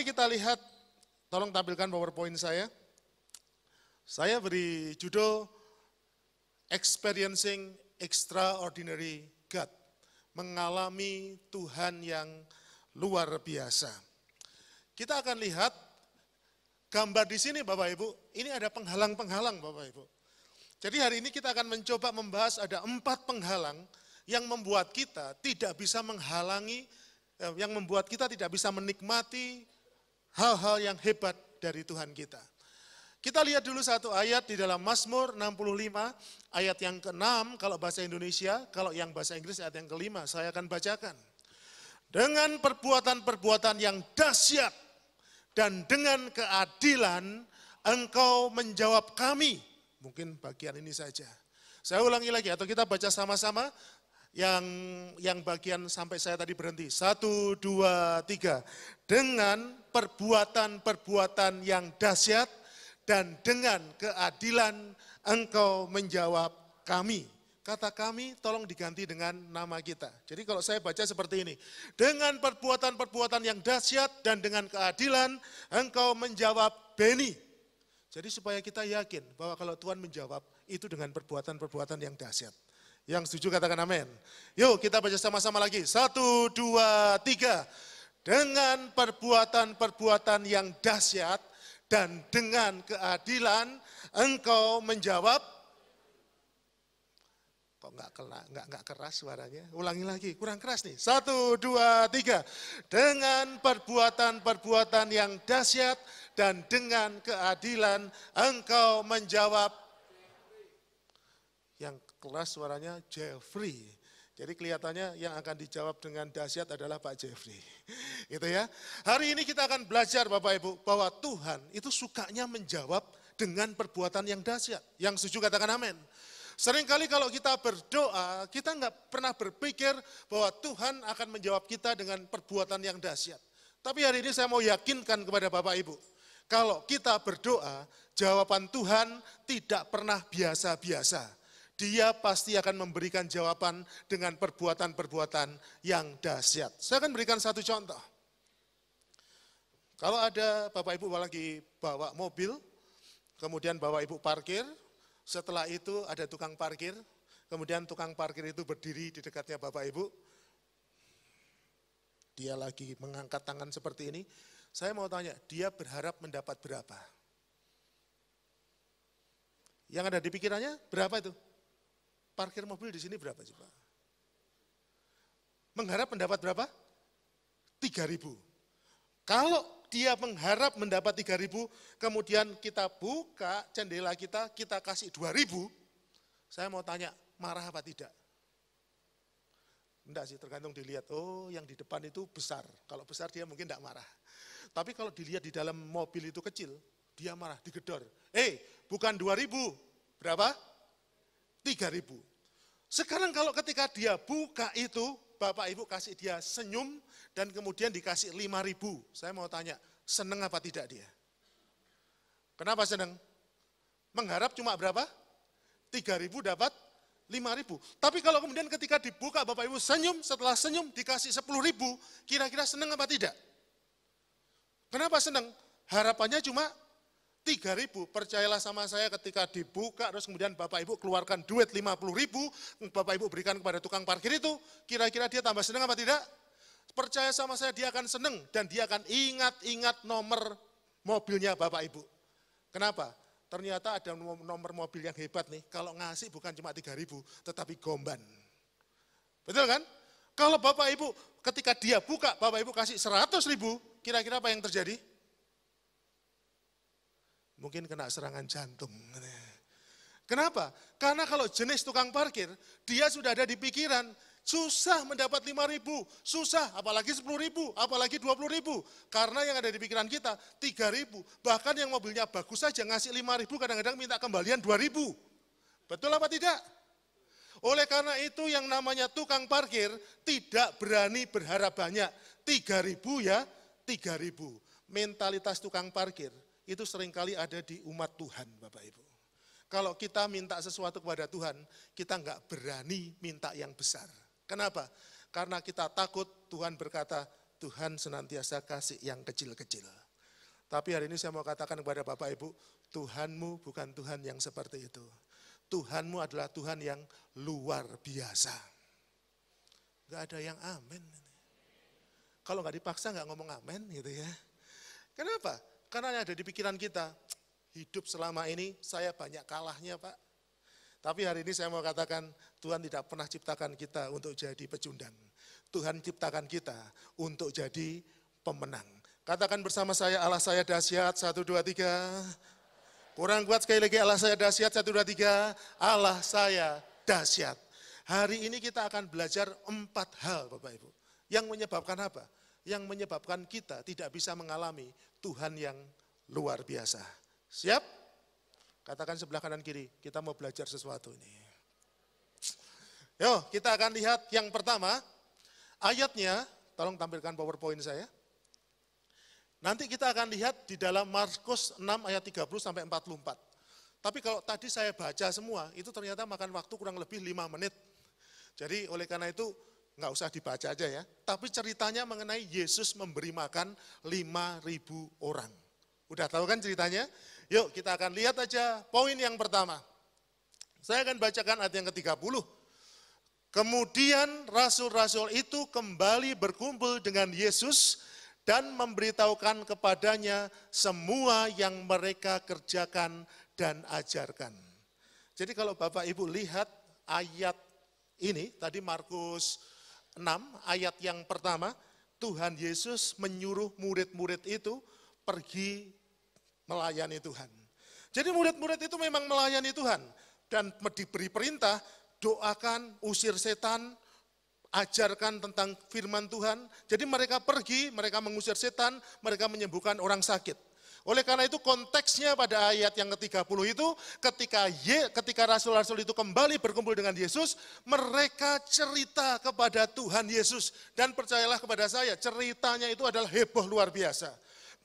Mari kita lihat, tolong tampilkan PowerPoint saya. Saya beri judul Experiencing Extraordinary God. Mengalami Tuhan yang luar biasa. Kita akan lihat gambar di sini Bapak Ibu, ini ada penghalang-penghalang Bapak Ibu. Jadi hari ini kita akan mencoba membahas ada empat penghalang yang membuat kita tidak bisa menghalangi, eh, yang membuat kita tidak bisa menikmati hal-hal yang hebat dari Tuhan kita. Kita lihat dulu satu ayat di dalam Mazmur 65 ayat yang ke-6 kalau bahasa Indonesia, kalau yang bahasa Inggris ayat yang ke-5 saya akan bacakan. Dengan perbuatan-perbuatan yang dahsyat dan dengan keadilan engkau menjawab kami. Mungkin bagian ini saja. Saya ulangi lagi atau kita baca sama-sama yang yang bagian sampai saya tadi berhenti. Satu, dua, tiga. Dengan perbuatan-perbuatan yang dahsyat dan dengan keadilan engkau menjawab kami. Kata kami tolong diganti dengan nama kita. Jadi kalau saya baca seperti ini. Dengan perbuatan-perbuatan yang dahsyat dan dengan keadilan engkau menjawab Beni. Jadi supaya kita yakin bahwa kalau Tuhan menjawab itu dengan perbuatan-perbuatan yang dahsyat. Yang setuju katakan amin. Yuk kita baca sama-sama lagi. Satu, dua, tiga. Dengan perbuatan-perbuatan yang dahsyat dan dengan keadilan engkau menjawab. Kok enggak, kena, enggak, nggak keras suaranya? Ulangi lagi, kurang keras nih. Satu, dua, tiga. Dengan perbuatan-perbuatan yang dahsyat dan dengan keadilan engkau menjawab yang kelas suaranya Jeffrey. Jadi kelihatannya yang akan dijawab dengan dahsyat adalah Pak Jeffrey. Gitu ya. Hari ini kita akan belajar Bapak Ibu bahwa Tuhan itu sukanya menjawab dengan perbuatan yang dahsyat. Yang setuju katakan amin. Seringkali kalau kita berdoa, kita nggak pernah berpikir bahwa Tuhan akan menjawab kita dengan perbuatan yang dahsyat. Tapi hari ini saya mau yakinkan kepada Bapak Ibu, kalau kita berdoa, jawaban Tuhan tidak pernah biasa-biasa dia pasti akan memberikan jawaban dengan perbuatan-perbuatan yang dahsyat. Saya akan berikan satu contoh. Kalau ada Bapak Ibu lagi bawa mobil, kemudian bawa Ibu parkir, setelah itu ada tukang parkir, kemudian tukang parkir itu berdiri di dekatnya Bapak Ibu. Dia lagi mengangkat tangan seperti ini. Saya mau tanya, dia berharap mendapat berapa? Yang ada di pikirannya berapa itu? parkir mobil di sini berapa coba? Mengharap mendapat berapa? 3000. Kalau dia mengharap mendapat 3000, kemudian kita buka jendela kita, kita kasih 2000, saya mau tanya, marah apa tidak? Enggak sih, tergantung dilihat. Oh, yang di depan itu besar. Kalau besar dia mungkin enggak marah. Tapi kalau dilihat di dalam mobil itu kecil, dia marah, digedor. Eh, bukan 2000, berapa? 3000. Sekarang kalau ketika dia buka itu, Bapak Ibu kasih dia senyum dan kemudian dikasih 5 ribu. Saya mau tanya, seneng apa tidak dia? Kenapa seneng? Mengharap cuma berapa? 3 ribu dapat 5 ribu. Tapi kalau kemudian ketika dibuka Bapak Ibu senyum, setelah senyum dikasih 10 ribu, kira-kira seneng apa tidak? Kenapa seneng? Harapannya cuma Tiga ribu, percayalah sama saya ketika dibuka terus kemudian Bapak Ibu keluarkan duit lima puluh ribu Bapak Ibu berikan kepada tukang parkir itu kira-kira dia tambah senang apa tidak? Percaya sama saya dia akan senang dan dia akan ingat-ingat nomor mobilnya Bapak Ibu. Kenapa? Ternyata ada nomor mobil yang hebat nih kalau ngasih bukan cuma tiga ribu, tetapi gomban. Betul kan? Kalau Bapak Ibu ketika dia buka Bapak Ibu kasih seratus ribu kira-kira apa yang terjadi? mungkin kena serangan jantung. Kenapa? Karena kalau jenis tukang parkir, dia sudah ada di pikiran, susah mendapat 5 ribu, susah apalagi 10 ribu, apalagi 20 ribu. Karena yang ada di pikiran kita 3 ribu, bahkan yang mobilnya bagus saja ngasih 5 ribu kadang-kadang minta kembalian 2 ribu. Betul apa tidak? Oleh karena itu yang namanya tukang parkir tidak berani berharap banyak. 3 ribu ya, 3 ribu. Mentalitas tukang parkir itu seringkali ada di umat Tuhan Bapak Ibu. Kalau kita minta sesuatu kepada Tuhan, kita nggak berani minta yang besar. Kenapa? Karena kita takut Tuhan berkata, Tuhan senantiasa kasih yang kecil-kecil. Tapi hari ini saya mau katakan kepada Bapak Ibu, Tuhanmu bukan Tuhan yang seperti itu. Tuhanmu adalah Tuhan yang luar biasa. Gak ada yang amin. Kalau nggak dipaksa nggak ngomong amin gitu ya. Kenapa? Karena yang ada di pikiran kita, hidup selama ini saya banyak kalahnya Pak. Tapi hari ini saya mau katakan Tuhan tidak pernah ciptakan kita untuk jadi pecundang. Tuhan ciptakan kita untuk jadi pemenang. Katakan bersama saya Allah saya dahsyat, satu dua tiga. Kurang kuat sekali lagi Allah saya dahsyat, satu dua tiga. Allah saya dahsyat. Hari ini kita akan belajar empat hal Bapak Ibu. Yang menyebabkan apa? yang menyebabkan kita tidak bisa mengalami Tuhan yang luar biasa. Siap? Katakan sebelah kanan kiri, kita mau belajar sesuatu ini. Yo, kita akan lihat yang pertama, ayatnya, tolong tampilkan powerpoint saya. Nanti kita akan lihat di dalam Markus 6 ayat 30 sampai 44. Tapi kalau tadi saya baca semua, itu ternyata makan waktu kurang lebih 5 menit. Jadi oleh karena itu nggak usah dibaca aja ya. Tapi ceritanya mengenai Yesus memberi makan 5.000 orang. Udah tahu kan ceritanya? Yuk kita akan lihat aja poin yang pertama. Saya akan bacakan ayat yang ke-30. Kemudian rasul-rasul itu kembali berkumpul dengan Yesus dan memberitahukan kepadanya semua yang mereka kerjakan dan ajarkan. Jadi kalau Bapak Ibu lihat ayat ini, tadi Markus 6 ayat yang pertama, Tuhan Yesus menyuruh murid-murid itu pergi melayani Tuhan. Jadi murid-murid itu memang melayani Tuhan dan diberi perintah doakan, usir setan, ajarkan tentang firman Tuhan. Jadi mereka pergi, mereka mengusir setan, mereka menyembuhkan orang sakit. Oleh karena itu konteksnya pada ayat yang ke-30 itu ketika Ye, ketika rasul-rasul itu kembali berkumpul dengan Yesus, mereka cerita kepada Tuhan Yesus dan percayalah kepada saya, ceritanya itu adalah heboh luar biasa.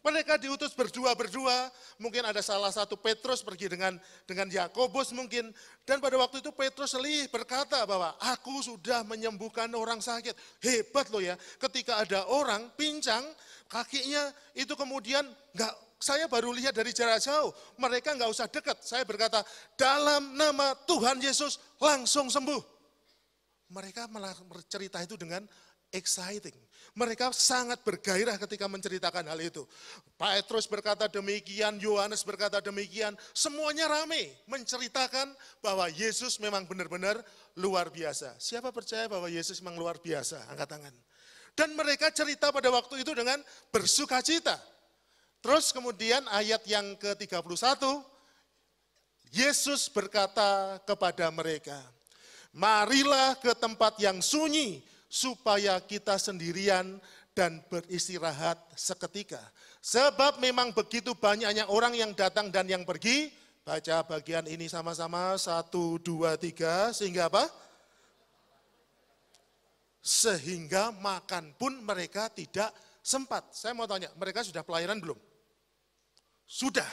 Mereka diutus berdua-berdua, mungkin ada salah satu Petrus pergi dengan dengan Yakobus mungkin. Dan pada waktu itu Petrus selih berkata bahwa aku sudah menyembuhkan orang sakit. Hebat loh ya, ketika ada orang pincang, kakinya itu kemudian gak, saya baru lihat dari jarak jauh, mereka nggak usah dekat. Saya berkata, dalam nama Tuhan Yesus langsung sembuh. Mereka bercerita itu dengan exciting. Mereka sangat bergairah ketika menceritakan hal itu. Pak Petrus berkata demikian, Yohanes berkata demikian, semuanya rame menceritakan bahwa Yesus memang benar-benar luar biasa. Siapa percaya bahwa Yesus memang luar biasa? Angkat tangan. Dan mereka cerita pada waktu itu dengan bersuka cita Terus kemudian ayat yang ke-31, Yesus berkata kepada mereka, marilah ke tempat yang sunyi supaya kita sendirian dan beristirahat seketika. Sebab memang begitu banyaknya orang yang datang dan yang pergi. Baca bagian ini sama-sama, satu, dua, tiga, sehingga apa? Sehingga makan pun mereka tidak sempat. Saya mau tanya, mereka sudah pelayanan belum? Sudah.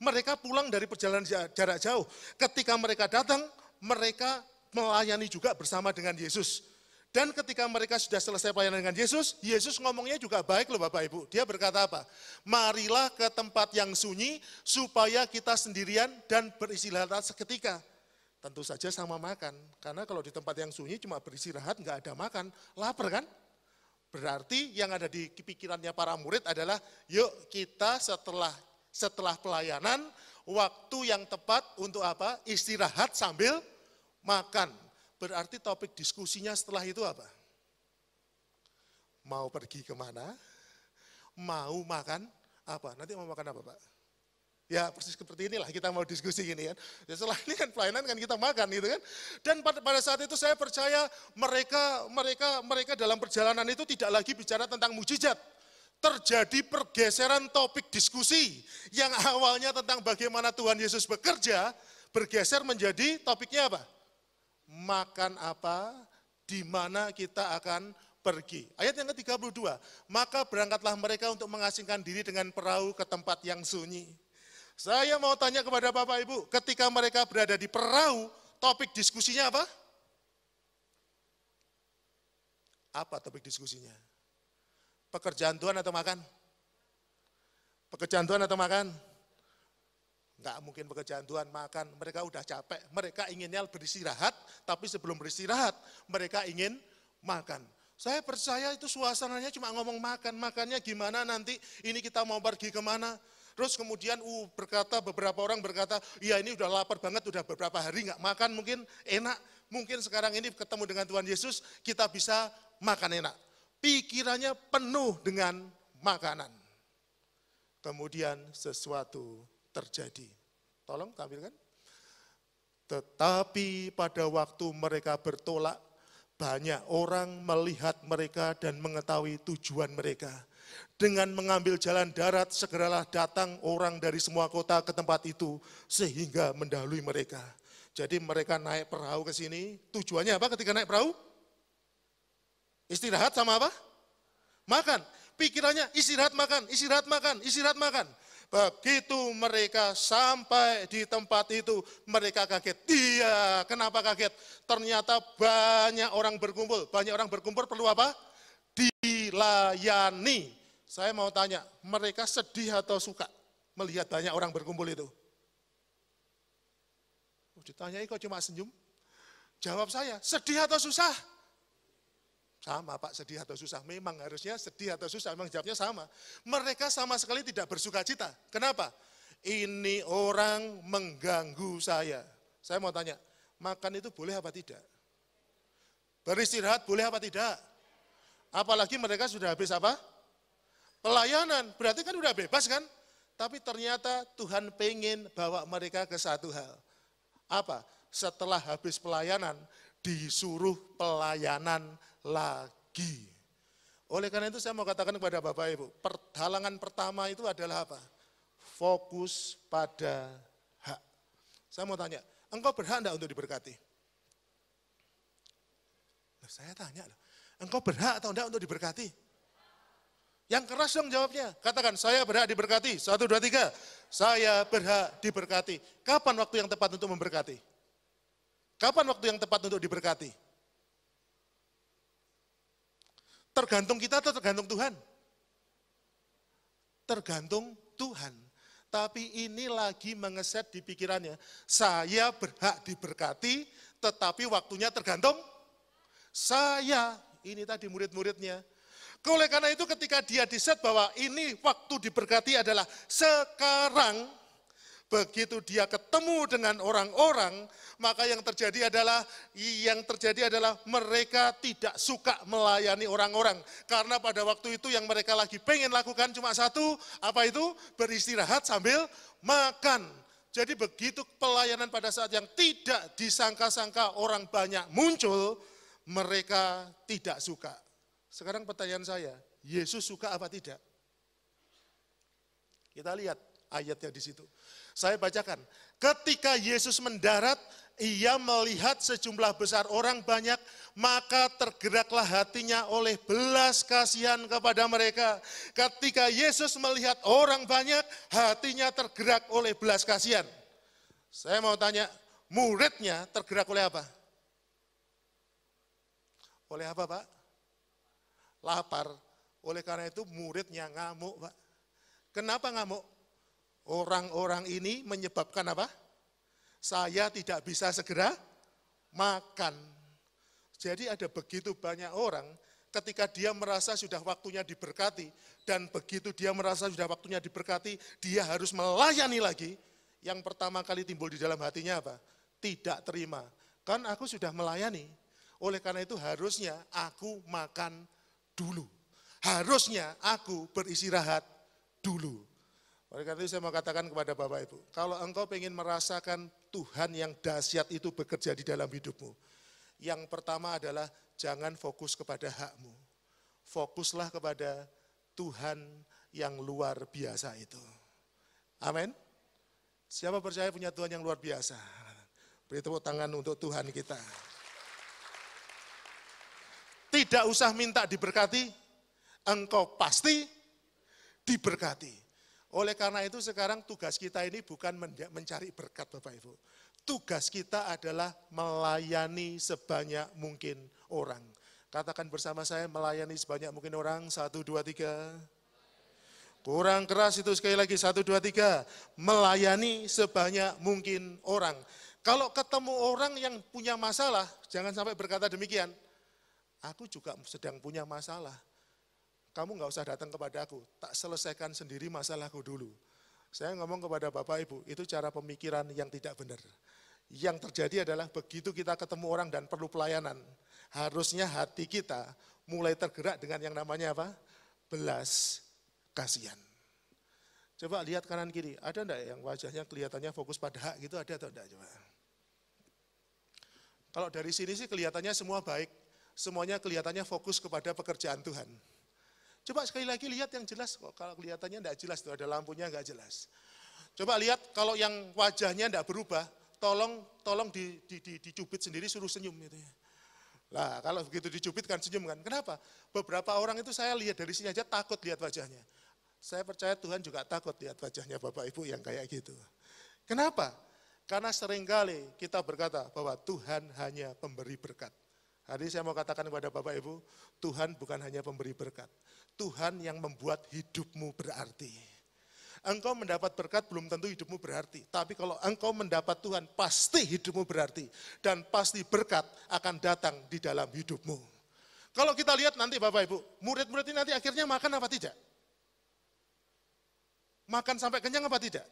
Mereka pulang dari perjalanan jarak jauh. Ketika mereka datang, mereka melayani juga bersama dengan Yesus. Dan ketika mereka sudah selesai pelayanan dengan Yesus, Yesus ngomongnya juga baik loh Bapak Ibu. Dia berkata apa? Marilah ke tempat yang sunyi supaya kita sendirian dan beristirahat seketika. Tentu saja sama makan. Karena kalau di tempat yang sunyi cuma beristirahat, nggak ada makan. Lapar kan? Berarti yang ada di pikirannya para murid adalah, yuk kita setelah setelah pelayanan, waktu yang tepat untuk apa? Istirahat sambil makan. Berarti topik diskusinya setelah itu apa? Mau pergi kemana? Mau makan apa? Nanti mau makan apa Pak? Ya persis seperti inilah kita mau diskusi gini kan. Ya, setelah ini kan pelayanan kan kita makan gitu kan. Dan pada, saat itu saya percaya mereka mereka mereka dalam perjalanan itu tidak lagi bicara tentang mujizat terjadi pergeseran topik diskusi yang awalnya tentang bagaimana Tuhan Yesus bekerja bergeser menjadi topiknya apa? Makan apa, di mana kita akan pergi. Ayat yang ke-32, maka berangkatlah mereka untuk mengasingkan diri dengan perahu ke tempat yang sunyi. Saya mau tanya kepada Bapak Ibu, ketika mereka berada di perahu, topik diskusinya apa? Apa topik diskusinya? Pekerjaan Tuhan atau makan? Pekerjaan Tuhan atau makan? Enggak mungkin pekerjaan Tuhan makan. Mereka udah capek. Mereka inginnya beristirahat, tapi sebelum beristirahat mereka ingin makan. Saya percaya itu suasananya cuma ngomong makan. Makannya gimana nanti, ini kita mau pergi kemana. Terus kemudian uh, berkata, beberapa orang berkata, ya ini udah lapar banget, udah beberapa hari nggak makan mungkin enak. Mungkin sekarang ini ketemu dengan Tuhan Yesus, kita bisa makan enak pikirannya penuh dengan makanan. Kemudian sesuatu terjadi. Tolong tampilkan. Tetapi pada waktu mereka bertolak, banyak orang melihat mereka dan mengetahui tujuan mereka. Dengan mengambil jalan darat, segeralah datang orang dari semua kota ke tempat itu sehingga mendahului mereka. Jadi mereka naik perahu ke sini, tujuannya apa ketika naik perahu? Istirahat sama apa? Makan. Pikirannya istirahat makan, istirahat makan, istirahat makan. Begitu mereka sampai di tempat itu, mereka kaget. Iya, kenapa kaget? Ternyata banyak orang berkumpul. Banyak orang berkumpul perlu apa? Dilayani. Saya mau tanya, mereka sedih atau suka melihat banyak orang berkumpul itu? Oh, ditanyai kok cuma senyum? Jawab saya, sedih atau susah? Sama Pak, sedih atau susah. Memang harusnya sedih atau susah, memang jawabnya sama. Mereka sama sekali tidak bersuka cita. Kenapa? Ini orang mengganggu saya. Saya mau tanya, makan itu boleh apa tidak? Beristirahat boleh apa tidak? Apalagi mereka sudah habis apa? Pelayanan, berarti kan sudah bebas kan? Tapi ternyata Tuhan pengen bawa mereka ke satu hal. Apa? Setelah habis pelayanan, disuruh pelayanan lagi. Oleh karena itu saya mau katakan kepada Bapak Ibu, perhalangan pertama itu adalah apa? Fokus pada hak. Saya mau tanya, engkau berhak enggak untuk diberkati? saya tanya engkau berhak atau enggak untuk diberkati? Yang keras dong jawabnya. Katakan, saya berhak diberkati. Satu, dua, tiga. Saya berhak diberkati. Kapan waktu yang tepat untuk memberkati? Kapan waktu yang tepat untuk diberkati? Tergantung kita atau tergantung Tuhan? Tergantung Tuhan. Tapi ini lagi mengeset di pikirannya. Saya berhak diberkati, tetapi waktunya tergantung saya. Ini tadi murid-muridnya. Oleh karena itu ketika dia diset bahwa ini waktu diberkati adalah sekarang, Begitu dia ketemu dengan orang-orang, maka yang terjadi adalah yang terjadi adalah mereka tidak suka melayani orang-orang. Karena pada waktu itu yang mereka lagi pengen lakukan cuma satu, apa itu? Beristirahat sambil makan. Jadi begitu pelayanan pada saat yang tidak disangka-sangka orang banyak muncul, mereka tidak suka. Sekarang pertanyaan saya, Yesus suka apa tidak? Kita lihat ayatnya di situ. Saya bacakan. Ketika Yesus mendarat, ia melihat sejumlah besar orang banyak, maka tergeraklah hatinya oleh belas kasihan kepada mereka. Ketika Yesus melihat orang banyak, hatinya tergerak oleh belas kasihan. Saya mau tanya, muridnya tergerak oleh apa? Oleh apa, Pak? Lapar. Oleh karena itu muridnya ngamuk, Pak. Kenapa ngamuk? Orang-orang ini menyebabkan apa? Saya tidak bisa segera makan. Jadi ada begitu banyak orang ketika dia merasa sudah waktunya diberkati dan begitu dia merasa sudah waktunya diberkati, dia harus melayani lagi. Yang pertama kali timbul di dalam hatinya apa? Tidak terima. Kan aku sudah melayani. Oleh karena itu harusnya aku makan dulu. Harusnya aku beristirahat dulu. Oleh karena itu saya mau katakan kepada Bapak Ibu, kalau engkau ingin merasakan Tuhan yang dahsyat itu bekerja di dalam hidupmu, yang pertama adalah jangan fokus kepada hakmu. Fokuslah kepada Tuhan yang luar biasa itu. Amin. Siapa percaya punya Tuhan yang luar biasa? Beri tepuk tangan untuk Tuhan kita. Tidak usah minta diberkati, engkau pasti diberkati. Oleh karena itu sekarang tugas kita ini bukan mencari berkat Bapak Ibu. Tugas kita adalah melayani sebanyak mungkin orang. Katakan bersama saya melayani sebanyak mungkin orang. Satu, dua, tiga. Kurang keras itu sekali lagi. Satu, dua, tiga. Melayani sebanyak mungkin orang. Kalau ketemu orang yang punya masalah, jangan sampai berkata demikian. Aku juga sedang punya masalah kamu nggak usah datang kepada aku, tak selesaikan sendiri masalahku dulu. Saya ngomong kepada Bapak Ibu, itu cara pemikiran yang tidak benar. Yang terjadi adalah begitu kita ketemu orang dan perlu pelayanan, harusnya hati kita mulai tergerak dengan yang namanya apa? Belas kasihan. Coba lihat kanan kiri, ada enggak yang wajahnya kelihatannya fokus pada hak gitu, ada atau enggak coba? Kalau dari sini sih kelihatannya semua baik, semuanya kelihatannya fokus kepada pekerjaan Tuhan. Coba sekali lagi lihat yang jelas, kok kalau kelihatannya tidak jelas, tuh ada lampunya nggak jelas. Coba lihat kalau yang wajahnya tidak berubah, tolong tolong di, di, di, dicubit sendiri suruh senyum gitu ya. Lah kalau begitu dicubit kan senyum kan. Kenapa? Beberapa orang itu saya lihat dari sini aja takut lihat wajahnya. Saya percaya Tuhan juga takut lihat wajahnya Bapak Ibu yang kayak gitu. Kenapa? Karena seringkali kita berkata bahwa Tuhan hanya pemberi berkat. Tadi saya mau katakan kepada Bapak Ibu, Tuhan bukan hanya pemberi berkat. Tuhan yang membuat hidupmu berarti. Engkau mendapat berkat belum tentu hidupmu berarti. Tapi kalau engkau mendapat Tuhan, pasti hidupmu berarti. Dan pasti berkat akan datang di dalam hidupmu. Kalau kita lihat nanti Bapak Ibu, murid-murid ini nanti akhirnya makan apa tidak? Makan sampai kenyang apa tidak?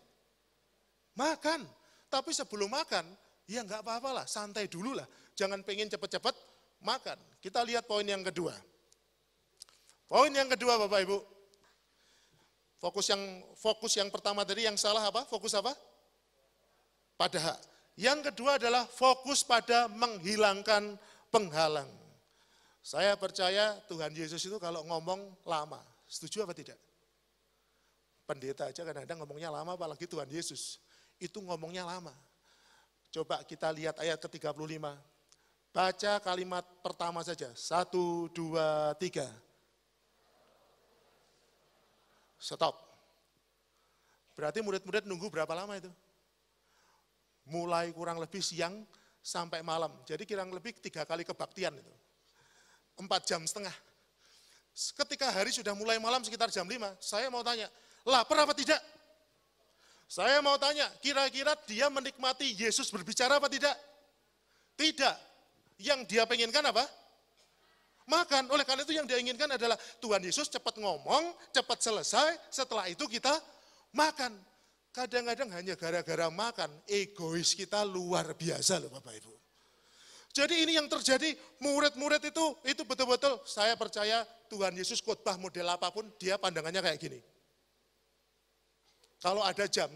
Makan. Tapi sebelum makan, ya enggak apa-apalah, santai dulu lah. Jangan pengen cepat-cepat, makan. Kita lihat poin yang kedua. Poin yang kedua Bapak Ibu. Fokus yang fokus yang pertama tadi yang salah apa? Fokus apa? Pada hak. Yang kedua adalah fokus pada menghilangkan penghalang. Saya percaya Tuhan Yesus itu kalau ngomong lama. Setuju apa tidak? Pendeta aja kadang-kadang ngomongnya lama apalagi Tuhan Yesus. Itu ngomongnya lama. Coba kita lihat ayat ke-35. Baca kalimat pertama saja. Satu, dua, tiga. Stop. Berarti murid-murid nunggu berapa lama itu? Mulai kurang lebih siang sampai malam. Jadi kurang lebih tiga kali kebaktian itu. Empat jam setengah. Ketika hari sudah mulai malam sekitar jam lima, saya mau tanya, lapar apa tidak? Saya mau tanya, kira-kira dia menikmati Yesus berbicara apa tidak? Tidak. Yang dia penginkan apa? Makan. Oleh karena itu yang dia inginkan adalah Tuhan Yesus cepat ngomong, cepat selesai, setelah itu kita makan. Kadang-kadang hanya gara-gara makan, egois kita luar biasa loh Bapak Ibu. Jadi ini yang terjadi, murid-murid itu itu betul-betul saya percaya Tuhan Yesus khotbah model apapun dia pandangannya kayak gini. Kalau ada jam,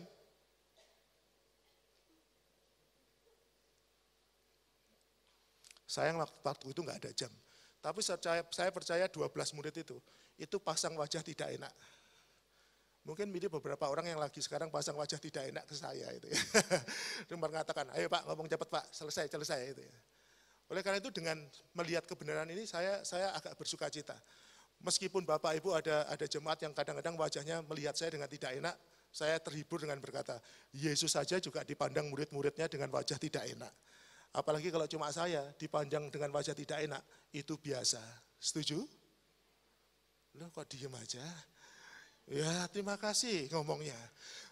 Sayang waktu itu nggak ada jam. Tapi saya, saya percaya 12 murid itu, itu pasang wajah tidak enak. Mungkin milih beberapa orang yang lagi sekarang pasang wajah tidak enak ke saya itu ya. Dia mengatakan, ayo Pak ngomong cepat Pak, selesai, selesai itu ya. Oleh karena itu dengan melihat kebenaran ini saya saya agak bersuka cita. Meskipun Bapak Ibu ada ada jemaat yang kadang-kadang wajahnya melihat saya dengan tidak enak, saya terhibur dengan berkata, Yesus saja juga dipandang murid-muridnya dengan wajah tidak enak. Apalagi kalau cuma saya dipanjang dengan wajah tidak enak, itu biasa. Setuju? Loh kok diem aja? Ya terima kasih ngomongnya.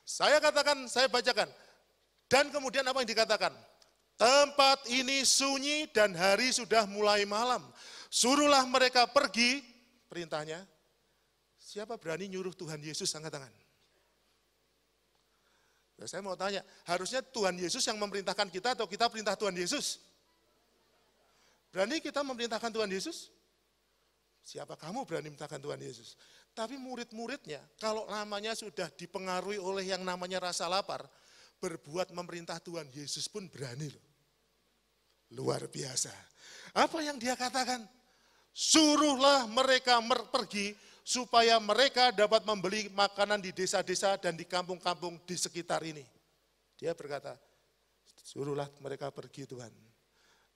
Saya katakan, saya bacakan. Dan kemudian apa yang dikatakan? Tempat ini sunyi dan hari sudah mulai malam. Suruhlah mereka pergi, perintahnya. Siapa berani nyuruh Tuhan Yesus angkat tangan? saya mau tanya, harusnya Tuhan Yesus yang memerintahkan kita atau kita perintah Tuhan Yesus? Berani kita memerintahkan Tuhan Yesus? Siapa kamu berani memerintahkan Tuhan Yesus? Tapi murid-muridnya, kalau namanya sudah dipengaruhi oleh yang namanya rasa lapar, berbuat memerintah Tuhan Yesus pun berani loh. Luar biasa. Apa yang dia katakan? Suruhlah mereka pergi supaya mereka dapat membeli makanan di desa-desa dan di kampung-kampung di sekitar ini. Dia berkata, suruhlah mereka pergi Tuhan.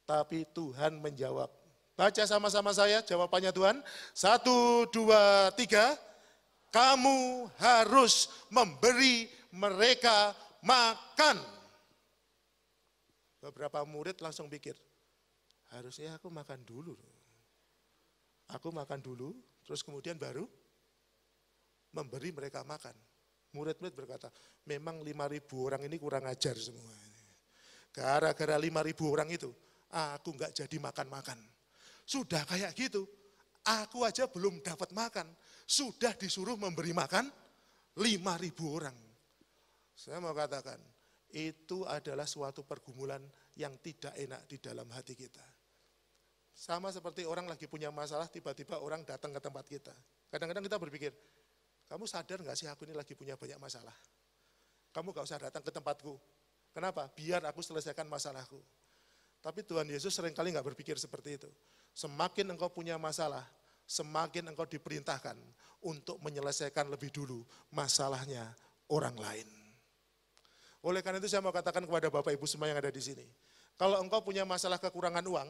Tapi Tuhan menjawab. Baca sama-sama saya jawabannya Tuhan. Satu, dua, tiga. Kamu harus memberi mereka makan. Beberapa murid langsung pikir, harusnya aku makan dulu. Aku makan dulu, terus kemudian baru memberi mereka makan. Murid-murid berkata, memang lima ribu orang ini kurang ajar semua. Gara-gara ribu orang itu, aku nggak jadi makan-makan. Sudah kayak gitu, aku aja belum dapat makan. Sudah disuruh memberi makan lima ribu orang. Saya mau katakan, itu adalah suatu pergumulan yang tidak enak di dalam hati kita. Sama seperti orang lagi punya masalah, tiba-tiba orang datang ke tempat kita. Kadang-kadang kita berpikir, kamu sadar nggak sih aku ini lagi punya banyak masalah? Kamu gak usah datang ke tempatku. Kenapa? Biar aku selesaikan masalahku. Tapi Tuhan Yesus seringkali nggak berpikir seperti itu. Semakin engkau punya masalah, semakin engkau diperintahkan untuk menyelesaikan lebih dulu masalahnya orang lain. Oleh karena itu saya mau katakan kepada Bapak Ibu semua yang ada di sini. Kalau engkau punya masalah kekurangan uang,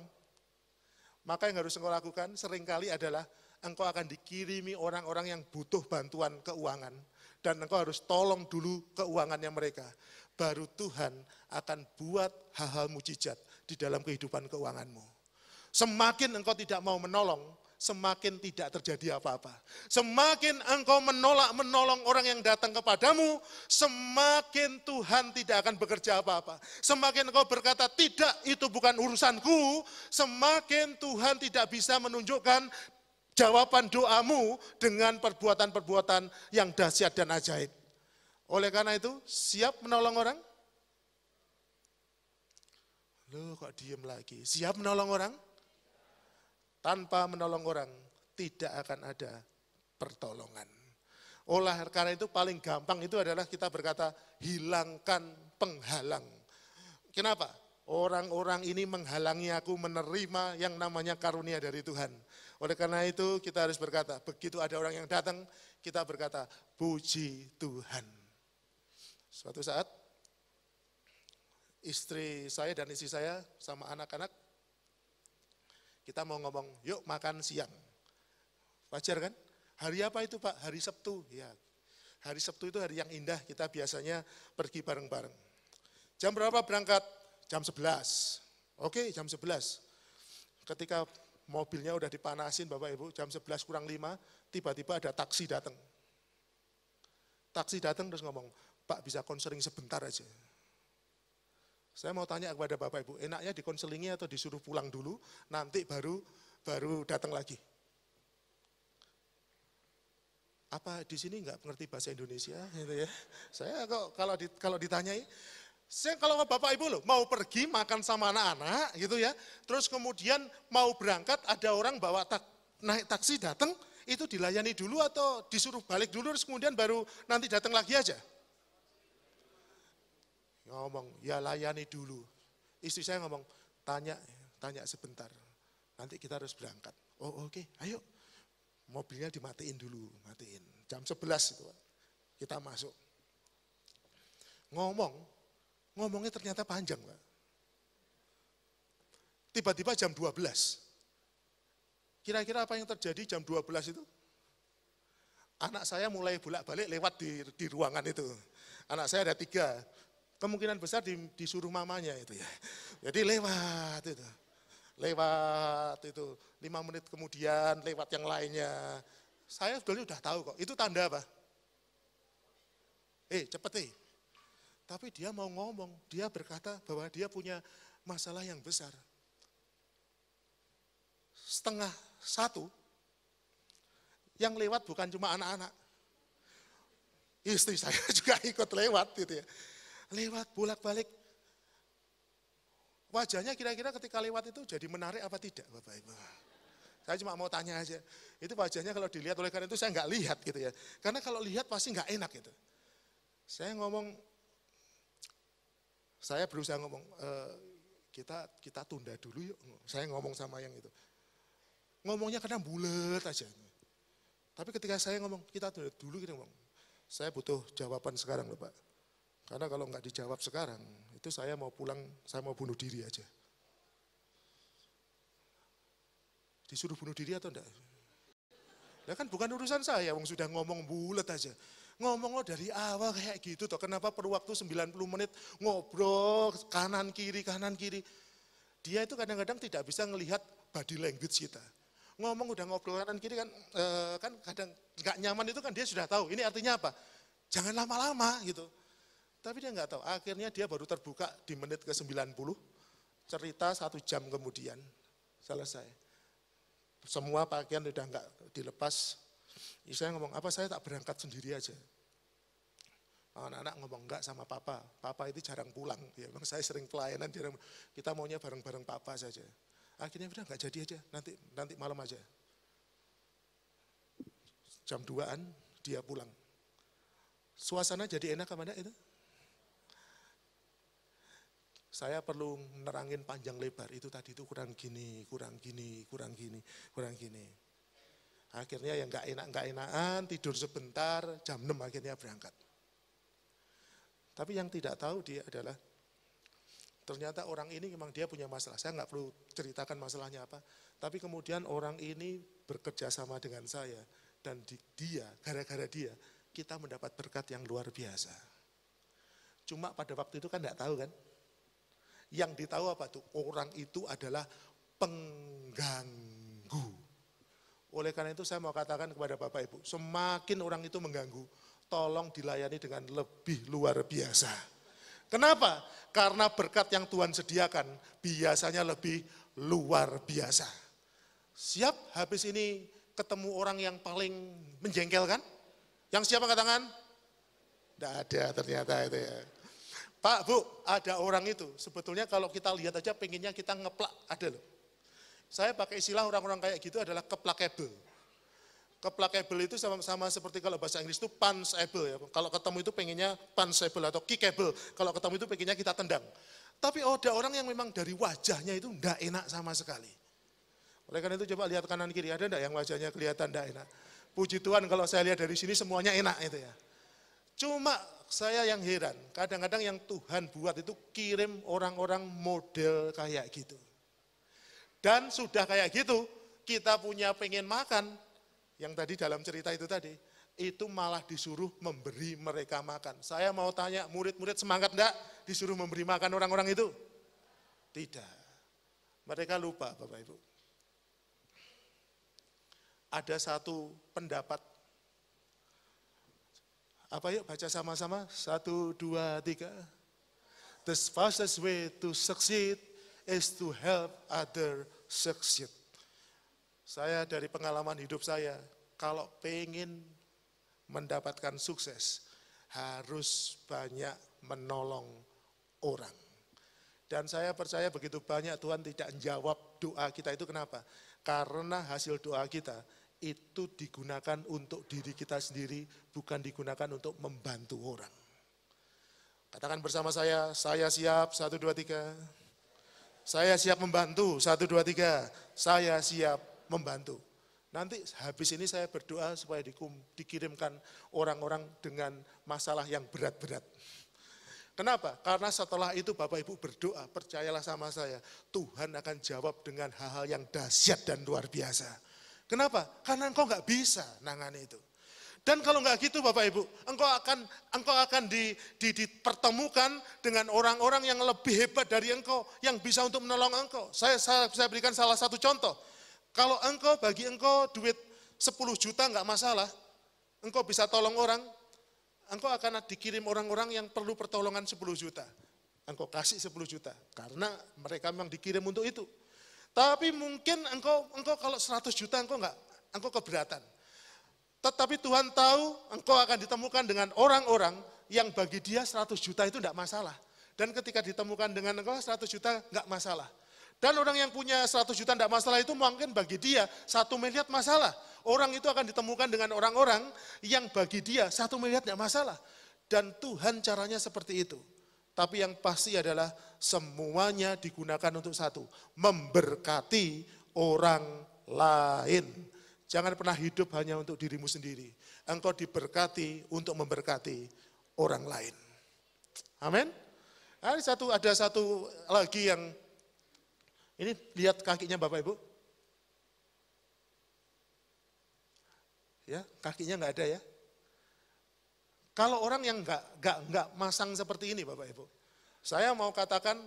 maka yang harus engkau lakukan seringkali adalah engkau akan dikirimi orang-orang yang butuh bantuan keuangan. Dan engkau harus tolong dulu keuangannya mereka. Baru Tuhan akan buat hal-hal mujizat di dalam kehidupan keuanganmu. Semakin engkau tidak mau menolong, semakin tidak terjadi apa-apa. Semakin engkau menolak menolong orang yang datang kepadamu, semakin Tuhan tidak akan bekerja apa-apa. Semakin engkau berkata, tidak itu bukan urusanku, semakin Tuhan tidak bisa menunjukkan jawaban doamu dengan perbuatan-perbuatan yang dahsyat dan ajaib. Oleh karena itu, siap menolong orang? Loh kok diem lagi, siap menolong orang? Tanpa menolong orang, tidak akan ada pertolongan. oleh karena itu paling gampang itu adalah kita berkata hilangkan penghalang. Kenapa? Orang-orang ini menghalangi aku menerima yang namanya karunia dari Tuhan. Oleh karena itu kita harus berkata, begitu ada orang yang datang, kita berkata, puji Tuhan. Suatu saat, istri saya dan istri saya sama anak-anak kita mau ngomong, yuk makan siang. Wajar kan? Hari apa itu Pak? Hari Sabtu. Ya. Hari Sabtu itu hari yang indah, kita biasanya pergi bareng-bareng. Jam berapa berangkat? Jam 11. Oke, jam 11. Ketika mobilnya udah dipanasin Bapak Ibu, jam 11 kurang 5, tiba-tiba ada taksi datang. Taksi datang terus ngomong, Pak bisa konseling sebentar aja. Saya mau tanya kepada Bapak Ibu, enaknya dikonselingi atau disuruh pulang dulu, nanti baru baru datang lagi. Apa di sini nggak mengerti bahasa Indonesia gitu ya? Saya kok kalau di, kalau ditanyai, saya kalau Bapak Ibu loh, mau pergi makan sama anak-anak gitu ya, terus kemudian mau berangkat ada orang bawa tak, naik taksi datang, itu dilayani dulu atau disuruh balik dulu terus kemudian baru nanti datang lagi aja? ngomong, ya layani dulu. Istri saya ngomong, tanya, tanya sebentar. Nanti kita harus berangkat. Oh oke, okay, ayo. Mobilnya dimatiin dulu, matiin. Jam 11 itu kita masuk. Ngomong, ngomongnya ternyata panjang Pak. Tiba-tiba jam 12. Kira-kira apa yang terjadi jam 12 itu? Anak saya mulai bolak-balik lewat di, di ruangan itu. Anak saya ada tiga, kemungkinan besar di, disuruh mamanya itu ya. Jadi lewat itu. Lewat itu. Lima menit kemudian lewat yang lainnya. Saya sebetulnya sudah tahu kok. Itu tanda apa? Eh cepet eh. Tapi dia mau ngomong. Dia berkata bahwa dia punya masalah yang besar. Setengah satu. Yang lewat bukan cuma anak-anak. Istri saya juga ikut lewat gitu ya lewat bolak-balik. Wajahnya kira-kira ketika lewat itu jadi menarik apa tidak Bapak Ibu? Saya cuma mau tanya aja. Itu wajahnya kalau dilihat oleh karena itu saya nggak lihat gitu ya. Karena kalau lihat pasti nggak enak gitu. Saya ngomong, saya berusaha ngomong, e, kita kita tunda dulu yuk. Saya ngomong sama yang itu. Ngomongnya kadang bulat aja. Tapi ketika saya ngomong, kita tunda dulu kita gitu, ngomong. Saya butuh jawaban sekarang bapak. Karena kalau nggak dijawab sekarang, itu saya mau pulang, saya mau bunuh diri aja. Disuruh bunuh diri atau enggak? Nah kan bukan urusan saya, wong sudah ngomong bulat aja. Ngomong lo oh, dari awal kayak gitu toh. Kenapa perlu waktu 90 menit ngobrol kanan kiri kanan kiri. Dia itu kadang-kadang tidak bisa melihat body language kita. Ngomong udah ngobrol kanan kiri kan eh, kan kadang nggak nyaman itu kan dia sudah tahu. Ini artinya apa? Jangan lama-lama gitu. Tapi dia nggak tahu. Akhirnya dia baru terbuka di menit ke 90. Cerita satu jam kemudian selesai. Semua pakaian sudah nggak dilepas. Saya ngomong apa saya tak berangkat sendiri aja. Anak-anak ngomong enggak sama papa. Papa itu jarang pulang. Ya, bang, saya sering pelayanan jarang. Kita maunya bareng-bareng papa saja. Akhirnya udah nggak jadi aja. Nanti nanti malam aja. Jam duaan dia pulang. Suasana jadi enak kemana itu? saya perlu nerangin panjang lebar itu tadi itu kurang gini, kurang gini, kurang gini, kurang gini. Akhirnya yang nggak enak nggak enakan tidur sebentar jam 6 akhirnya berangkat. Tapi yang tidak tahu dia adalah ternyata orang ini memang dia punya masalah. Saya nggak perlu ceritakan masalahnya apa. Tapi kemudian orang ini bekerja sama dengan saya dan di, dia gara-gara dia kita mendapat berkat yang luar biasa. Cuma pada waktu itu kan nggak tahu kan, yang ditahu apa tuh? Orang itu adalah pengganggu. Oleh karena itu saya mau katakan kepada Bapak Ibu, semakin orang itu mengganggu, tolong dilayani dengan lebih luar biasa. Kenapa? Karena berkat yang Tuhan sediakan biasanya lebih luar biasa. Siap habis ini ketemu orang yang paling menjengkelkan? Yang siapa katakan? Tidak ada ternyata itu ya. Pak, Bu, ada orang itu. Sebetulnya kalau kita lihat aja pengennya kita ngeplak, ada loh. Saya pakai istilah orang-orang kayak gitu adalah keplakable. Keplakable itu sama-sama seperti kalau bahasa Inggris itu punchable ya. Kalau ketemu itu pengennya punchable atau kickable. Kalau ketemu itu pengennya kita tendang. Tapi oh, ada orang yang memang dari wajahnya itu enggak enak sama sekali. Oleh karena itu coba lihat kanan kiri, ada enggak yang wajahnya kelihatan enggak enak? Puji Tuhan kalau saya lihat dari sini semuanya enak itu ya. Cuma saya yang heran, kadang-kadang yang Tuhan buat itu kirim orang-orang model kayak gitu. Dan sudah kayak gitu, kita punya pengen makan, yang tadi dalam cerita itu tadi, itu malah disuruh memberi mereka makan. Saya mau tanya, murid-murid semangat enggak disuruh memberi makan orang-orang itu? Tidak. Mereka lupa Bapak Ibu. Ada satu pendapat apa yuk baca sama-sama? Satu, dua, tiga. The fastest way to succeed is to help other succeed. Saya dari pengalaman hidup saya, kalau pengen mendapatkan sukses, harus banyak menolong orang. Dan saya percaya begitu banyak Tuhan tidak menjawab doa kita itu kenapa? Karena hasil doa kita itu digunakan untuk diri kita sendiri, bukan digunakan untuk membantu orang. Katakan bersama saya, saya siap, satu, dua, tiga. Saya siap membantu, satu, dua, tiga. Saya siap membantu. Nanti habis ini saya berdoa supaya dikirimkan orang-orang dengan masalah yang berat-berat. Kenapa? Karena setelah itu Bapak Ibu berdoa, percayalah sama saya, Tuhan akan jawab dengan hal-hal yang dahsyat dan luar biasa. Kenapa? Karena engkau nggak bisa nangani itu. Dan kalau nggak gitu Bapak Ibu, engkau akan engkau akan di, di, dipertemukan dengan orang-orang yang lebih hebat dari engkau, yang bisa untuk menolong engkau. Saya, saya, saya berikan salah satu contoh. Kalau engkau bagi engkau duit 10 juta nggak masalah, engkau bisa tolong orang, engkau akan dikirim orang-orang yang perlu pertolongan 10 juta. Engkau kasih 10 juta, karena mereka memang dikirim untuk itu. Tapi mungkin engkau engkau kalau 100 juta engkau enggak engkau keberatan. Tetapi Tuhan tahu engkau akan ditemukan dengan orang-orang yang bagi dia 100 juta itu enggak masalah. Dan ketika ditemukan dengan engkau 100 juta enggak masalah. Dan orang yang punya 100 juta enggak masalah itu mungkin bagi dia satu miliar masalah. Orang itu akan ditemukan dengan orang-orang yang bagi dia satu miliar enggak masalah. Dan Tuhan caranya seperti itu. Tapi yang pasti adalah semuanya digunakan untuk satu, memberkati orang lain. Jangan pernah hidup hanya untuk dirimu sendiri. Engkau diberkati untuk memberkati orang lain. Amin. Ada satu ada satu lagi yang ini lihat kakinya Bapak Ibu. Ya, kakinya enggak ada ya. Kalau orang yang nggak nggak nggak masang seperti ini, Bapak Ibu, saya mau katakan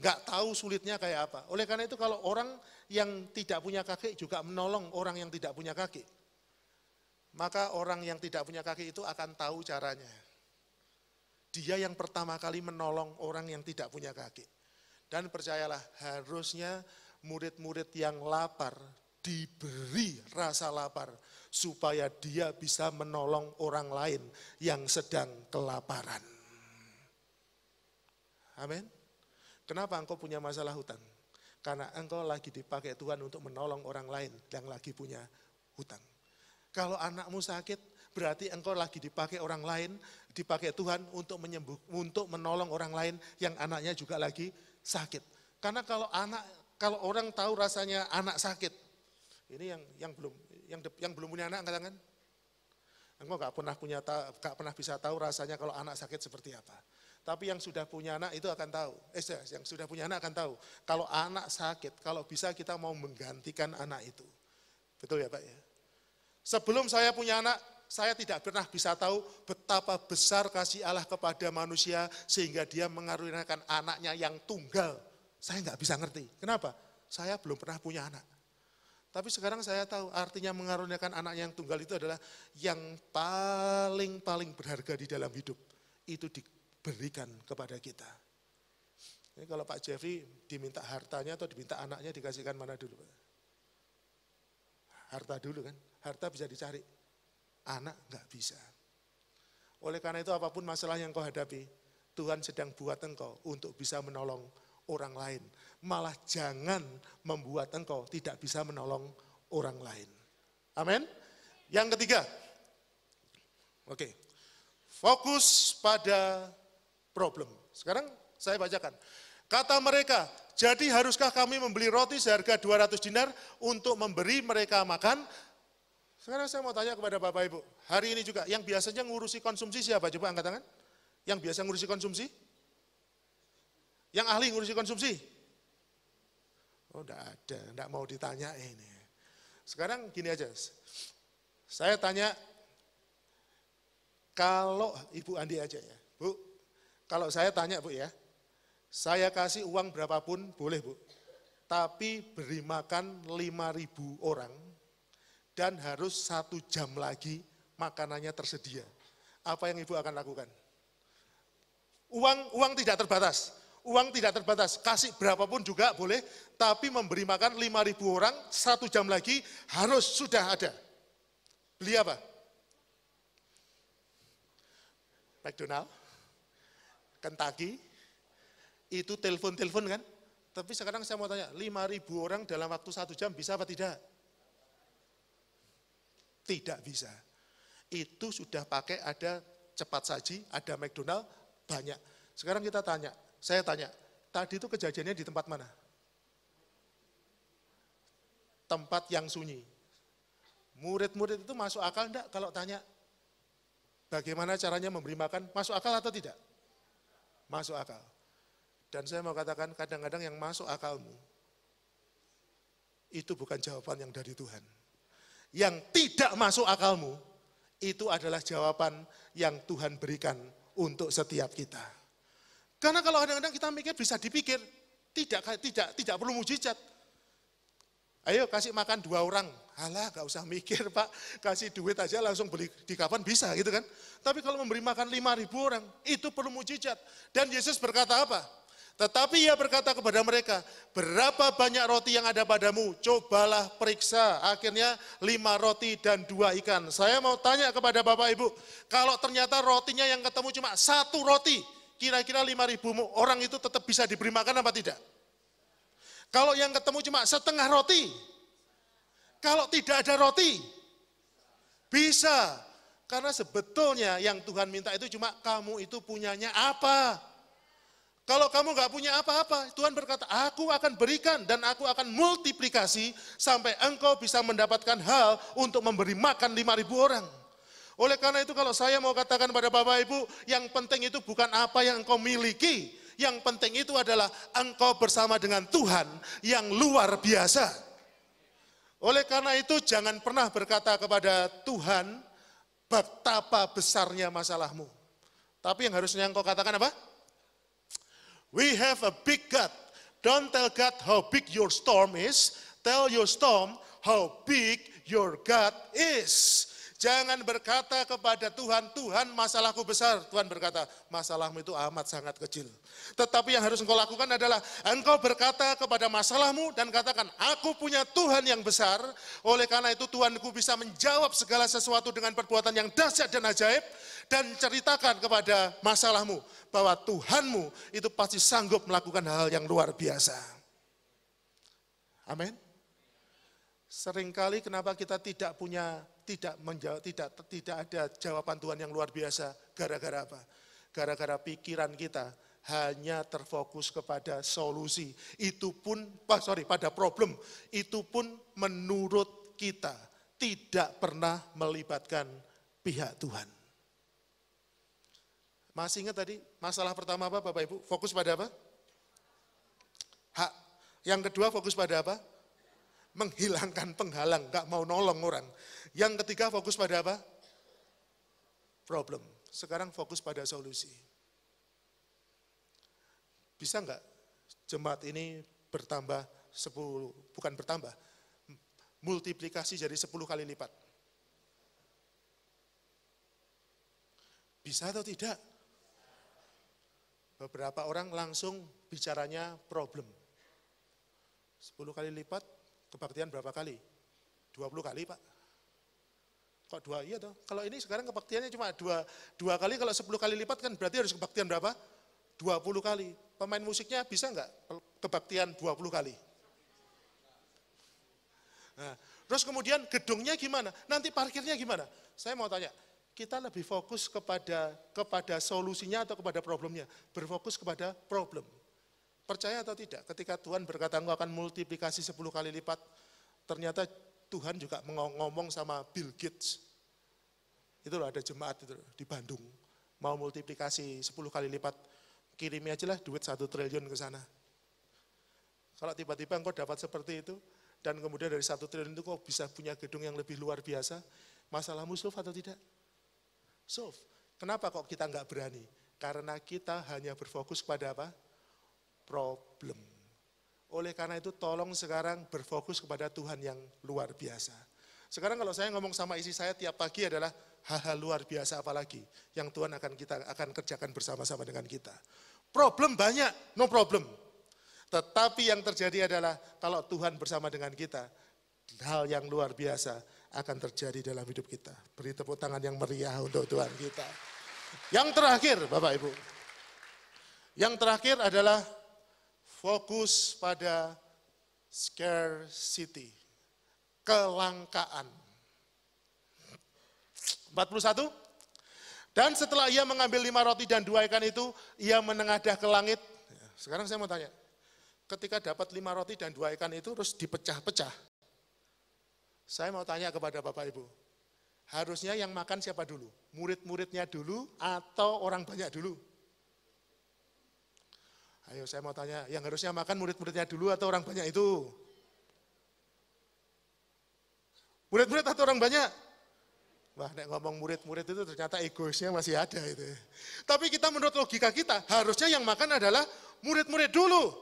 nggak tahu sulitnya kayak apa. Oleh karena itu kalau orang yang tidak punya kaki juga menolong orang yang tidak punya kaki, maka orang yang tidak punya kaki itu akan tahu caranya. Dia yang pertama kali menolong orang yang tidak punya kaki. Dan percayalah, harusnya murid-murid yang lapar diberi rasa lapar supaya dia bisa menolong orang lain yang sedang kelaparan. Amin. Kenapa engkau punya masalah hutang? Karena engkau lagi dipakai Tuhan untuk menolong orang lain yang lagi punya hutang. Kalau anakmu sakit, berarti engkau lagi dipakai orang lain, dipakai Tuhan untuk menyembuh, untuk menolong orang lain yang anaknya juga lagi sakit. Karena kalau anak, kalau orang tahu rasanya anak sakit, ini yang yang belum yang de, yang belum punya anak angkat tangan. Engkau nggak pernah punya nggak pernah bisa tahu rasanya kalau anak sakit seperti apa. Tapi yang sudah punya anak itu akan tahu. Eh, yang sudah punya anak akan tahu. Kalau anak sakit, kalau bisa kita mau menggantikan anak itu. Betul ya Pak ya? Sebelum saya punya anak, saya tidak pernah bisa tahu betapa besar kasih Allah kepada manusia sehingga dia mengaruniakan anaknya yang tunggal. Saya nggak bisa ngerti. Kenapa? Saya belum pernah punya anak. Tapi sekarang saya tahu artinya mengaruniakan anak yang tunggal itu adalah yang paling-paling berharga di dalam hidup. Itu diberikan kepada kita. Ini kalau Pak Jeffrey diminta hartanya atau diminta anaknya dikasihkan mana dulu? Pak? Harta dulu kan, harta bisa dicari, anak nggak bisa. Oleh karena itu apapun masalah yang kau hadapi, Tuhan sedang buat engkau untuk bisa menolong orang lain. Malah jangan membuat engkau tidak bisa menolong orang lain. Amin. Yang ketiga, oke, fokus pada problem. Sekarang saya bacakan. Kata mereka, jadi haruskah kami membeli roti seharga 200 dinar untuk memberi mereka makan? Sekarang saya mau tanya kepada Bapak Ibu, hari ini juga yang biasanya ngurusi konsumsi siapa? Coba angkat tangan. Yang biasa ngurusi konsumsi? Yang ahli ngurusi konsumsi? Oh, enggak ada, enggak mau ditanya ini. Sekarang gini aja, saya tanya, kalau Ibu Andi aja ya, Bu, kalau saya tanya Bu ya, saya kasih uang berapapun boleh Bu, tapi beri makan 5.000 orang dan harus satu jam lagi makanannya tersedia. Apa yang Ibu akan lakukan? Uang uang tidak terbatas, Uang tidak terbatas, kasih berapapun juga boleh, tapi memberi makan 5.000 orang satu jam lagi harus sudah ada. Beli apa? McDonald, Kentucky, itu telepon-telepon kan? Tapi sekarang saya mau tanya, 5.000 orang dalam waktu satu jam bisa apa tidak? Tidak bisa. Itu sudah pakai ada cepat saji, ada McDonald, banyak. Sekarang kita tanya, saya tanya, tadi itu kejadiannya di tempat mana? Tempat yang sunyi. Murid-murid itu masuk akal enggak kalau tanya bagaimana caranya memberi makan? Masuk akal atau tidak? Masuk akal. Dan saya mau katakan kadang-kadang yang masuk akalmu itu bukan jawaban yang dari Tuhan. Yang tidak masuk akalmu itu adalah jawaban yang Tuhan berikan untuk setiap kita. Karena kalau kadang-kadang kita mikir bisa dipikir, tidak tidak tidak perlu mujizat. Ayo kasih makan dua orang. Alah gak usah mikir pak, kasih duit aja langsung beli di kapan bisa gitu kan. Tapi kalau memberi makan lima ribu orang, itu perlu mujizat. Dan Yesus berkata apa? Tetapi ia berkata kepada mereka, berapa banyak roti yang ada padamu, cobalah periksa. Akhirnya lima roti dan dua ikan. Saya mau tanya kepada Bapak Ibu, kalau ternyata rotinya yang ketemu cuma satu roti, kira-kira 5.000 orang itu tetap bisa diberi makan apa tidak? Kalau yang ketemu cuma setengah roti, kalau tidak ada roti, bisa. Karena sebetulnya yang Tuhan minta itu cuma kamu itu punyanya apa. Kalau kamu nggak punya apa-apa, Tuhan berkata, aku akan berikan dan aku akan multiplikasi sampai engkau bisa mendapatkan hal untuk memberi makan 5.000 orang. Oleh karena itu kalau saya mau katakan pada Bapak Ibu, yang penting itu bukan apa yang engkau miliki. Yang penting itu adalah engkau bersama dengan Tuhan yang luar biasa. Oleh karena itu jangan pernah berkata kepada Tuhan betapa besarnya masalahmu. Tapi yang harusnya engkau katakan apa? We have a big God. Don't tell God how big your storm is. Tell your storm how big your God is. Jangan berkata kepada Tuhan, Tuhan masalahku besar. Tuhan berkata, masalahmu itu amat sangat kecil. Tetapi yang harus engkau lakukan adalah engkau berkata kepada masalahmu dan katakan, aku punya Tuhan yang besar. Oleh karena itu Tuhanku bisa menjawab segala sesuatu dengan perbuatan yang dahsyat dan ajaib. Dan ceritakan kepada masalahmu bahwa Tuhanmu itu pasti sanggup melakukan hal yang luar biasa. Amin. Seringkali kenapa kita tidak punya tidak menjawab, tidak tidak ada jawaban Tuhan yang luar biasa. Gara-gara apa? Gara-gara pikiran kita hanya terfokus kepada solusi. Itu pun, oh sorry, pada problem. Itu pun menurut kita tidak pernah melibatkan pihak Tuhan. Masih ingat tadi masalah pertama apa Bapak Ibu? Fokus pada apa? Hak. Yang kedua fokus pada apa? Menghilangkan penghalang, gak mau nolong orang. Yang ketiga fokus pada apa? Problem. Sekarang fokus pada solusi. Bisa nggak jemaat ini bertambah 10, bukan bertambah, multiplikasi jadi 10 kali lipat. Bisa atau tidak? Beberapa orang langsung bicaranya problem. 10 kali lipat, kebaktian berapa kali? 20 kali Pak. Kok dua? Iya toh. Kalau ini sekarang kebaktiannya cuma dua, dua kali, kalau sepuluh kali lipat kan berarti harus kebaktian berapa? Dua puluh kali. Pemain musiknya bisa nggak kebaktian dua puluh kali? Nah, terus kemudian gedungnya gimana? Nanti parkirnya gimana? Saya mau tanya, kita lebih fokus kepada kepada solusinya atau kepada problemnya? Berfokus kepada problem. Percaya atau tidak, ketika Tuhan berkata, engkau akan multiplikasi sepuluh kali lipat, ternyata Tuhan juga ngomong sama Bill Gates. Itu loh ada jemaat itu di Bandung. Mau multiplikasi 10 kali lipat, kirimi aja lah duit 1 triliun ke sana. Kalau tiba-tiba engkau dapat seperti itu, dan kemudian dari 1 triliun itu kok bisa punya gedung yang lebih luar biasa, masalahmu solve atau tidak? Solve. Kenapa kok kita nggak berani? Karena kita hanya berfokus pada apa? Problem. Oleh karena itu tolong sekarang berfokus kepada Tuhan yang luar biasa. Sekarang kalau saya ngomong sama isi saya tiap pagi adalah hal-hal luar biasa apalagi yang Tuhan akan kita akan kerjakan bersama-sama dengan kita. Problem banyak, no problem. Tetapi yang terjadi adalah kalau Tuhan bersama dengan kita, hal yang luar biasa akan terjadi dalam hidup kita. Beri tepuk tangan yang meriah untuk Tuhan kita. Yang terakhir, Bapak Ibu. Yang terakhir adalah fokus pada scarcity, kelangkaan. 41. Dan setelah ia mengambil lima roti dan dua ikan itu, ia menengadah ke langit. Ya, sekarang saya mau tanya, ketika dapat lima roti dan dua ikan itu terus dipecah-pecah. Saya mau tanya kepada Bapak Ibu, harusnya yang makan siapa dulu? Murid-muridnya dulu atau orang banyak dulu? Ayo saya mau tanya, yang harusnya makan murid-muridnya dulu atau orang banyak itu? Murid-murid atau orang banyak? Wah, nek ngomong murid-murid itu ternyata egoisnya masih ada itu. Tapi kita menurut logika kita, harusnya yang makan adalah murid-murid dulu.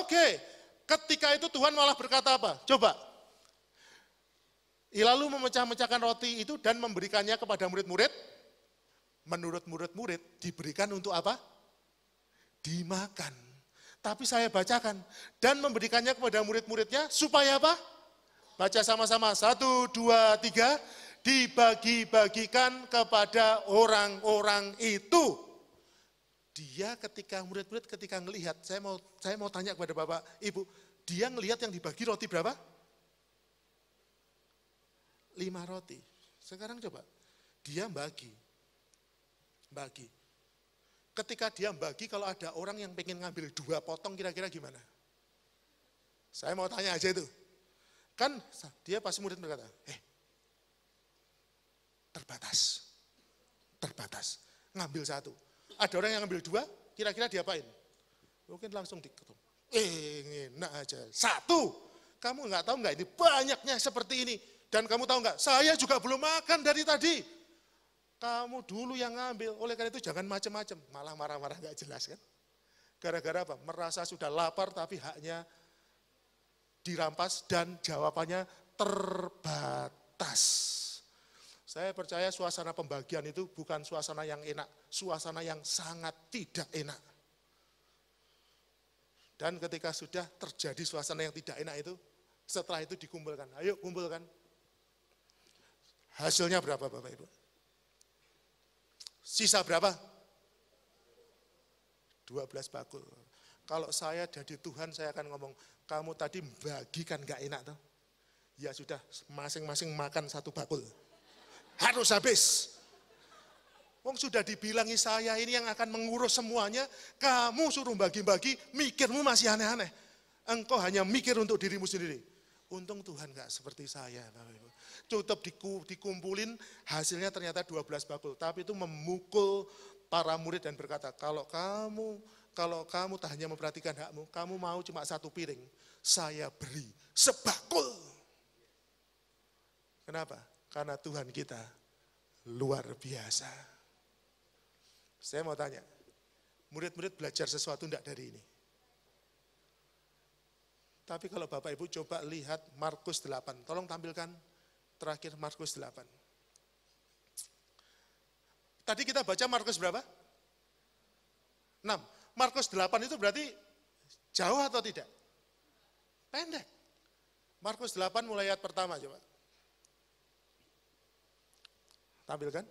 Oke, ketika itu Tuhan malah berkata apa? Coba. lalu memecah-mecahkan roti itu dan memberikannya kepada murid-murid. Menurut murid-murid diberikan untuk apa? dimakan. Tapi saya bacakan dan memberikannya kepada murid-muridnya supaya apa? Baca sama-sama. Satu, dua, tiga. Dibagi-bagikan kepada orang-orang itu. Dia ketika murid-murid ketika melihat saya mau saya mau tanya kepada Bapak, Ibu, dia melihat yang dibagi roti berapa? Lima roti. Sekarang coba, dia bagi. Bagi ketika dia bagi kalau ada orang yang pengen ngambil dua potong kira-kira gimana? Saya mau tanya aja itu. Kan dia pasti murid berkata, eh terbatas, terbatas, ngambil satu. Ada orang yang ngambil dua, kira-kira diapain? Mungkin langsung diketuk. Eh, enak aja. Satu, kamu nggak tahu nggak ini banyaknya seperti ini. Dan kamu tahu nggak, saya juga belum makan dari tadi. Kamu dulu yang ngambil. Oleh karena itu jangan macam-macam. Malah marah-marah gak jelas kan. Gara-gara apa? Merasa sudah lapar tapi haknya dirampas dan jawabannya terbatas. Saya percaya suasana pembagian itu bukan suasana yang enak, suasana yang sangat tidak enak. Dan ketika sudah terjadi suasana yang tidak enak itu, setelah itu dikumpulkan. Ayo kumpulkan. Hasilnya berapa Bapak Ibu? Sisa berapa? 12 bakul. Kalau saya jadi Tuhan, saya akan ngomong, kamu tadi bagikan gak enak tuh. Ya sudah, masing-masing makan satu bakul. Harus habis. Wong sudah dibilangi saya ini yang akan mengurus semuanya, kamu suruh bagi-bagi, mikirmu masih aneh-aneh. Engkau hanya mikir untuk dirimu sendiri. Untung Tuhan gak seperti saya, Bapak cukup dikumpulin hasilnya ternyata 12 bakul. Tapi itu memukul para murid dan berkata, kalau kamu kalau kamu tak hanya memperhatikan hakmu, kamu mau cuma satu piring, saya beri sebakul. Kenapa? Karena Tuhan kita luar biasa. Saya mau tanya, murid-murid belajar sesuatu enggak dari ini? Tapi kalau Bapak Ibu coba lihat Markus 8, tolong tampilkan Terakhir Markus 8. Tadi kita baca Markus berapa? 6. Markus 8 itu berarti jauh atau tidak? Pendek. Markus 8 mulai ayat pertama coba. Tampilkan.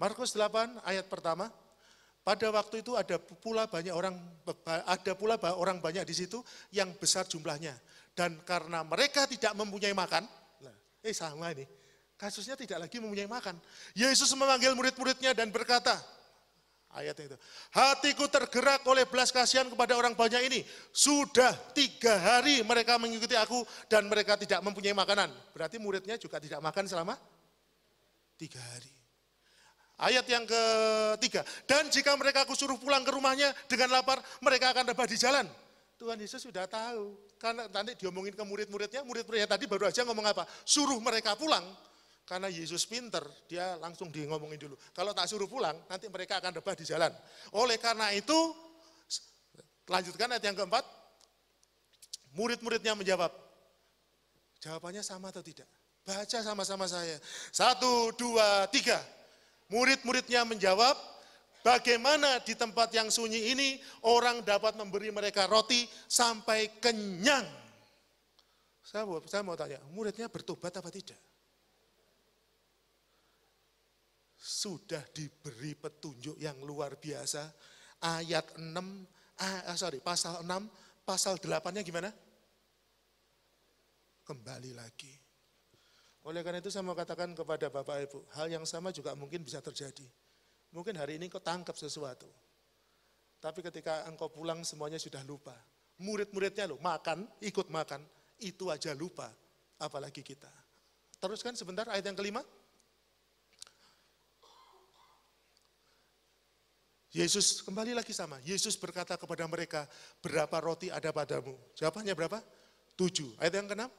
Markus 8 ayat pertama. Pada waktu itu ada pula banyak orang ada pula orang banyak di situ yang besar jumlahnya dan karena mereka tidak mempunyai makan Eh sama ini, kasusnya tidak lagi mempunyai makan. Yesus memanggil murid-muridnya dan berkata, ayat itu, hatiku tergerak oleh belas kasihan kepada orang banyak ini. Sudah tiga hari mereka mengikuti aku dan mereka tidak mempunyai makanan. Berarti muridnya juga tidak makan selama tiga hari. Ayat yang ketiga, dan jika mereka aku suruh pulang ke rumahnya dengan lapar, mereka akan rebah di jalan. Tuhan Yesus sudah tahu. Karena nanti diomongin ke murid-muridnya, murid-muridnya tadi baru aja ngomong apa? Suruh mereka pulang. Karena Yesus pinter, dia langsung di ngomongin dulu. Kalau tak suruh pulang, nanti mereka akan rebah di jalan. Oleh karena itu, lanjutkan ayat yang keempat. Murid-muridnya menjawab. Jawabannya sama atau tidak? Baca sama-sama saya. Satu, dua, tiga. Murid-muridnya menjawab, Bagaimana di tempat yang sunyi ini orang dapat memberi mereka roti sampai kenyang. Saya mau, saya mau tanya, muridnya bertobat apa tidak? Sudah diberi petunjuk yang luar biasa. Ayat 6, ah, eh, sorry, pasal 6, pasal 8-nya gimana? Kembali lagi. Oleh karena itu saya mau katakan kepada Bapak Ibu, hal yang sama juga mungkin bisa terjadi Mungkin hari ini kau tangkap sesuatu. Tapi ketika engkau pulang semuanya sudah lupa. Murid-muridnya lo makan, ikut makan. Itu aja lupa, apalagi kita. Teruskan sebentar ayat yang kelima. Yesus kembali lagi sama. Yesus berkata kepada mereka, berapa roti ada padamu? Jawabannya berapa? Tujuh. Ayat yang keenam.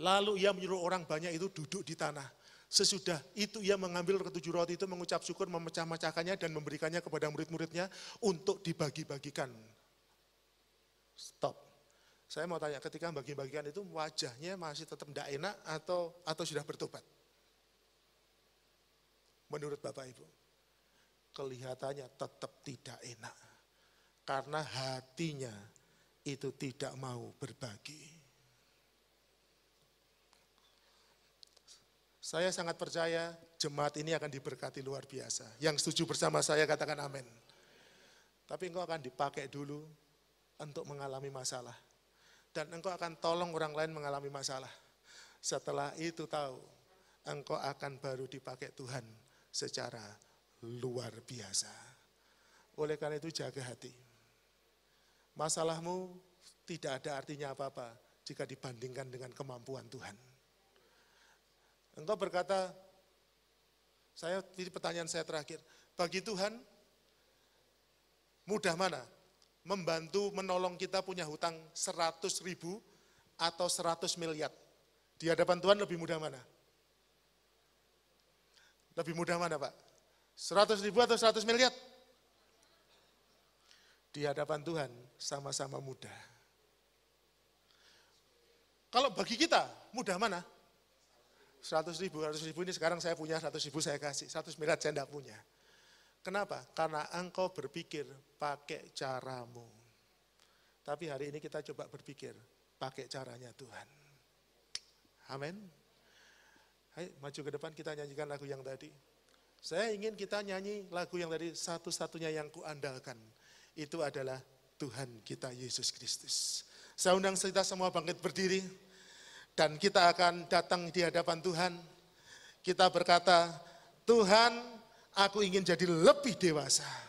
Lalu ia menyuruh orang banyak itu duduk di tanah. Sesudah itu ia mengambil ketujuh roti itu, mengucap syukur, memecah-mecahkannya dan memberikannya kepada murid-muridnya untuk dibagi-bagikan. Stop. Saya mau tanya, ketika bagi-bagikan itu wajahnya masih tetap tidak enak atau atau sudah bertobat? Menurut Bapak Ibu, kelihatannya tetap tidak enak. Karena hatinya itu tidak mau berbagi. Saya sangat percaya jemaat ini akan diberkati luar biasa. Yang setuju bersama saya katakan amin. Tapi engkau akan dipakai dulu untuk mengalami masalah. Dan engkau akan tolong orang lain mengalami masalah. Setelah itu tahu, engkau akan baru dipakai Tuhan secara luar biasa. Oleh karena itu jaga hati. Masalahmu tidak ada artinya apa-apa jika dibandingkan dengan kemampuan Tuhan. Engkau berkata, saya jadi pertanyaan saya terakhir, bagi Tuhan mudah mana? Membantu menolong kita punya hutang 100 ribu atau 100 miliar. Di hadapan Tuhan lebih mudah mana? Lebih mudah mana Pak? 100 ribu atau 100 miliar? Di hadapan Tuhan sama-sama mudah. Kalau bagi kita mudah mana? 100 ribu, 100 ribu ini sekarang saya punya 100 ribu saya kasih, 100 miliar saya tidak punya. Kenapa? Karena engkau berpikir pakai caramu. Tapi hari ini kita coba berpikir pakai caranya Tuhan. Amin. Hai, maju ke depan kita nyanyikan lagu yang tadi. Saya ingin kita nyanyi lagu yang tadi satu-satunya yang kuandalkan. Itu adalah Tuhan kita Yesus Kristus. Saya undang kita semua bangkit berdiri dan kita akan datang di hadapan Tuhan. Kita berkata, Tuhan, aku ingin jadi lebih dewasa.